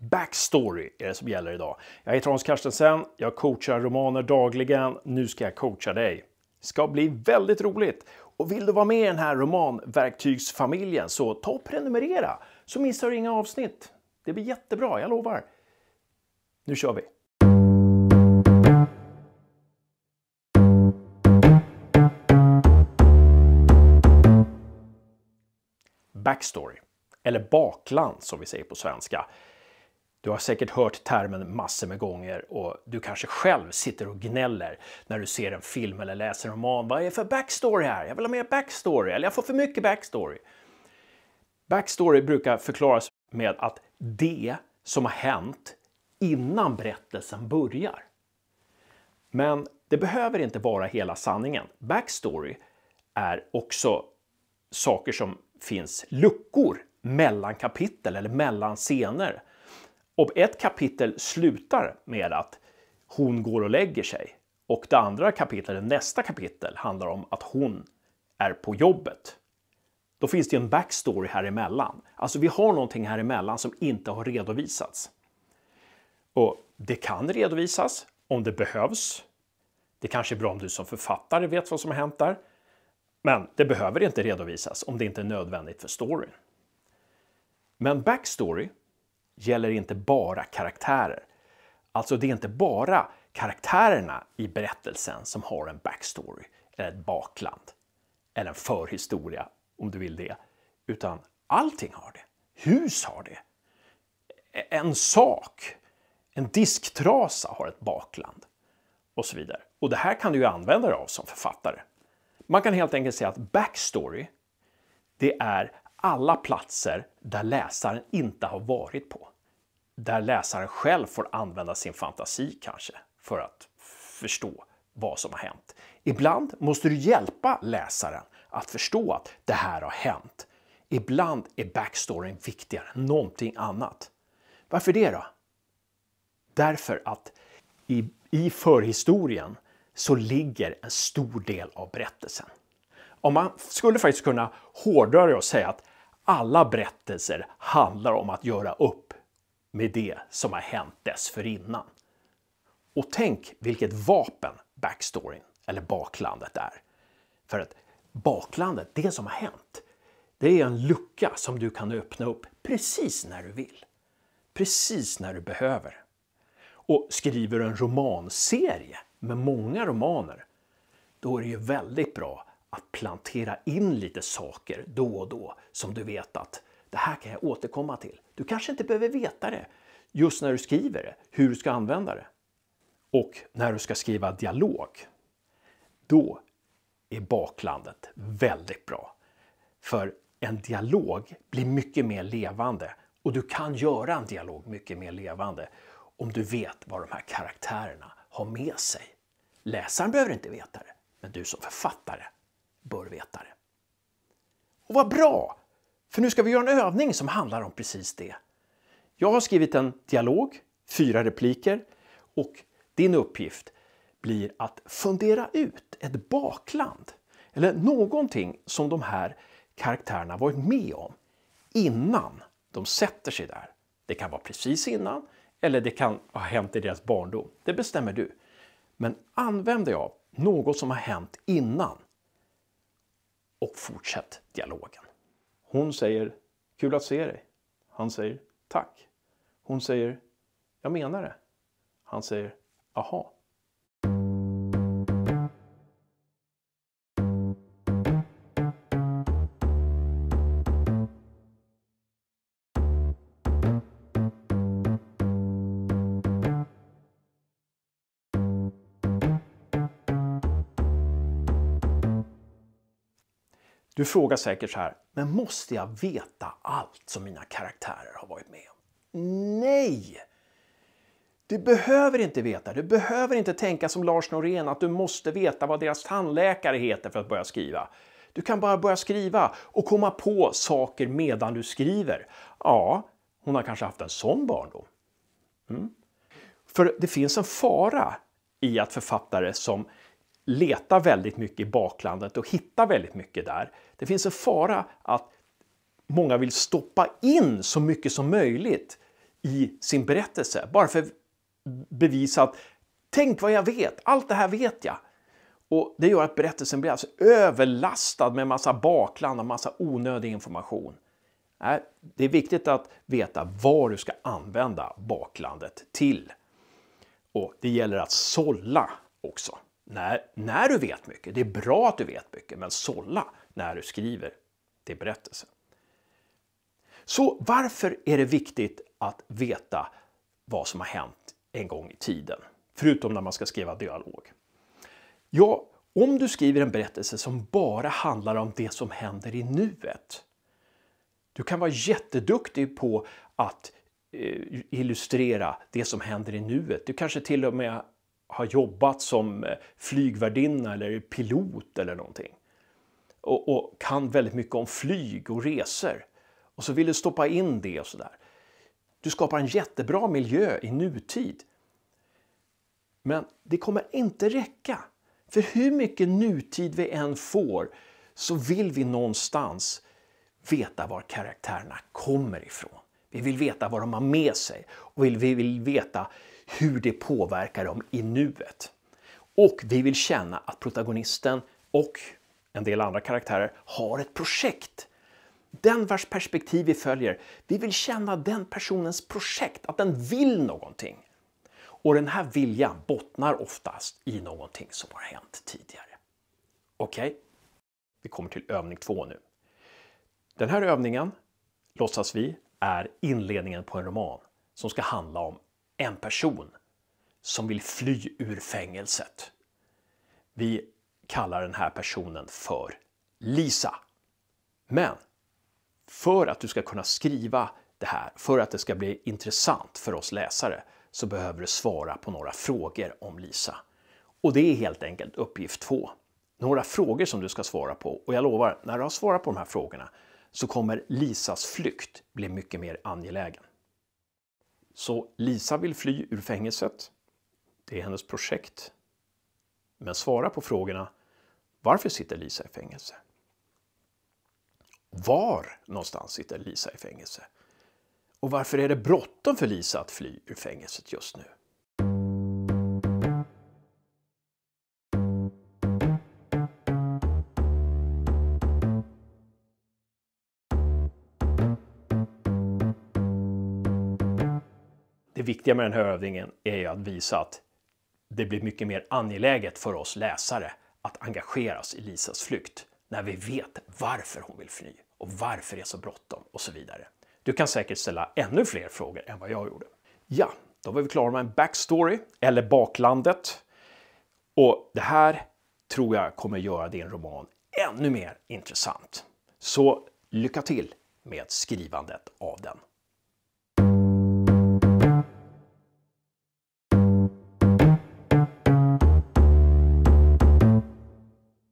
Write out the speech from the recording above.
Backstory är det som gäller idag. Jag heter Hans Carstensen, jag coachar romaner dagligen. Nu ska jag coacha dig. Det ska bli väldigt roligt! Och vill du vara med i den här romanverktygsfamiljen så ta och prenumerera så missar du inga avsnitt. Det blir jättebra, jag lovar. Nu kör vi! Backstory, eller bakland som vi säger på svenska. Du har säkert hört termen massor med gånger och du kanske själv sitter och gnäller när du ser en film eller läser en roman. Vad är det för backstory här? Jag vill ha mer backstory, eller jag får för mycket backstory. Backstory brukar förklaras med att det som har hänt innan berättelsen börjar. Men det behöver inte vara hela sanningen. Backstory är också saker som finns luckor mellan kapitel eller mellan scener och ett kapitel slutar med att hon går och lägger sig. Och det andra kapitlet, nästa kapitel, handlar om att hon är på jobbet. Då finns det en backstory här emellan. Alltså vi har någonting här emellan som inte har redovisats. Och det kan redovisas om det behövs. Det kanske är bra om du som författare vet vad som har hänt där. Men det behöver inte redovisas om det inte är nödvändigt för storyn. Men backstory gäller inte bara karaktärer. Alltså, det är inte bara karaktärerna i berättelsen som har en backstory, eller ett bakland, eller en förhistoria om du vill det, utan allting har det. Hus har det. En sak, en disktrasa har ett bakland och så vidare. Och det här kan du ju använda dig av som författare. Man kan helt enkelt säga att backstory, det är alla platser där läsaren inte har varit på. Där läsaren själv får använda sin fantasi kanske för att förstå vad som har hänt. Ibland måste du hjälpa läsaren att förstå att det här har hänt. Ibland är backstoryn viktigare än någonting annat. Varför det då? Därför att i, i förhistorien så ligger en stor del av berättelsen. Om man skulle faktiskt kunna hårdra det och säga att alla berättelser handlar om att göra upp med det som har hänt dessförinnan. Och tänk vilket vapen backstoryn, eller baklandet, är. För att baklandet, det som har hänt, det är en lucka som du kan öppna upp precis när du vill. Precis när du behöver. Och skriver du en romanserie med många romaner, då är det ju väldigt bra att plantera in lite saker då och då som du vet att det här kan jag återkomma till. Du kanske inte behöver veta det just när du skriver det, hur du ska använda det. Och när du ska skriva dialog, då är baklandet väldigt bra. För en dialog blir mycket mer levande och du kan göra en dialog mycket mer levande om du vet vad de här karaktärerna har med sig. Läsaren behöver inte veta det, men du som författare bör veta det. Och vad bra! För nu ska vi göra en övning som handlar om precis det. Jag har skrivit en dialog, fyra repliker och din uppgift blir att fundera ut ett bakland eller någonting som de här karaktärerna varit med om innan de sätter sig där. Det kan vara precis innan eller det kan ha hänt i deras barndom. Det bestämmer du. Men använd dig av något som har hänt innan och fortsätt dialogen. Hon säger “Kul att se dig”. Han säger “Tack”. Hon säger “Jag menar det”. Han säger “Aha”. Du frågar säkert så här, men måste jag veta allt som mina karaktärer har varit med om? Nej! Du behöver inte veta, du behöver inte tänka som Lars Norén att du måste veta vad deras tandläkare heter för att börja skriva. Du kan bara börja skriva och komma på saker medan du skriver. Ja, hon har kanske haft en sån barndom. Mm. För det finns en fara i att författare som leta väldigt mycket i baklandet och hitta väldigt mycket där. Det finns en fara att många vill stoppa in så mycket som möjligt i sin berättelse bara för att bevisa att tänk vad jag vet, allt det här vet jag. Och Det gör att berättelsen blir alltså överlastad med massa bakland och massa onödig information. Äh, det är viktigt att veta vad du ska använda baklandet till. Och Det gäller att sålla också när, när du vet mycket. Det är bra att du vet mycket, men sålla när du skriver din berättelse. Så varför är det viktigt att veta vad som har hänt en gång i tiden? Förutom när man ska skriva dialog. Ja, om du skriver en berättelse som bara handlar om det som händer i nuet. Du kan vara jätteduktig på att eh, illustrera det som händer i nuet. Du kanske till och med har jobbat som eh, flygvärdinna eller pilot eller någonting. Och, och, kan väldigt mycket om flyg och resor. Och så vill du stoppa in det och sådär. Du skapar en jättebra miljö i nutid. Men det kommer inte räcka. För hur mycket nutid vi än får så vill vi någonstans veta var karaktärerna kommer ifrån. Vi vill veta vad de har med sig och vi vill veta hur det påverkar dem i nuet. Och vi vill känna att protagonisten och en del andra karaktärer har ett projekt. Den vars perspektiv vi följer, vi vill känna den personens projekt, att den vill någonting. Och den här viljan bottnar oftast i någonting som har hänt tidigare. Okej? Okay? Vi kommer till övning två nu. Den här övningen, låtsas vi, är inledningen på en roman som ska handla om en person som vill fly ur fängelset. Vi kallar den här personen för Lisa. Men för att du ska kunna skriva det här, för att det ska bli intressant för oss läsare, så behöver du svara på några frågor om Lisa. Och det är helt enkelt uppgift två. Några frågor som du ska svara på och jag lovar, när du har svarat på de här frågorna så kommer Lisas flykt bli mycket mer angelägen. Så Lisa vill fly ur fängelset. Det är hennes projekt. Men svara på frågorna. Varför sitter Lisa i fängelse? Var någonstans sitter Lisa i fängelse? Och varför är det bråttom för Lisa att fly ur fängelset just nu? det viktiga med den här övningen är ju att visa att det blir mycket mer angeläget för oss läsare att engageras i Lisas flykt när vi vet varför hon vill fly och varför det är så bråttom och så vidare. Du kan säkert ställa ännu fler frågor än vad jag gjorde. Ja, då var vi klara med en backstory, eller baklandet. Och det här tror jag kommer göra din roman ännu mer intressant. Så lycka till med skrivandet av den.